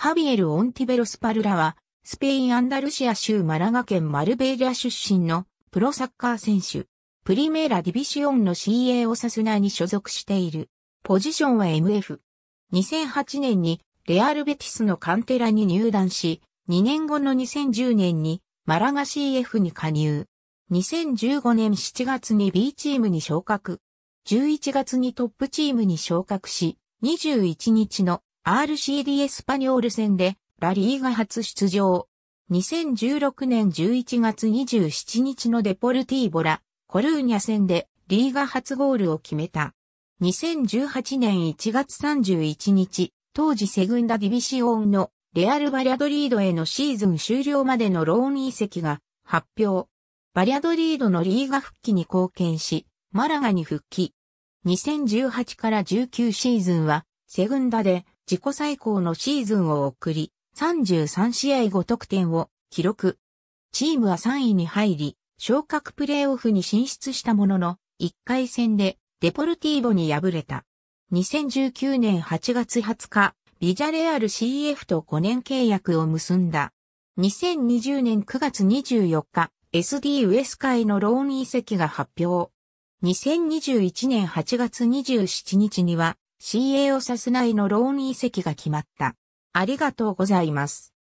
ハビエル・オンティベロスパルラは、スペイン・アンダルシア州マラガ県マルベイア出身のプロサッカー選手。プリメーラ・ディビシオンの CA オサスナに所属している。ポジションは MF。2008年にレアル・ベティスのカンテラに入団し、2年後の2010年にマラガ CF に加入。2015年7月に B チームに昇格。11月にトップチームに昇格し、21日の RCD エスパニョール戦でラリーが初出場。2016年11月27日のデポルティーボラ、コルーニャ戦でリーガ初ゴールを決めた。2018年1月31日、当時セグンダディビシオンのレアル・バリャドリードへのシーズン終了までのローン移籍が発表。バリャドリードのリーガ復帰に貢献し、マラガに復帰。2018から19シーズンはセグンダで自己最高のシーズンを送り、33試合5得点を記録。チームは3位に入り、昇格プレーオフに進出したものの、1回戦でデポルティーボに敗れた。2019年8月20日、ビジャレアル CF と5年契約を結んだ。2020年9月24日、SD ウエス界のローン移籍が発表。2021年8月27日には、CA を指す内のローン移籍が決まった。ありがとうございます。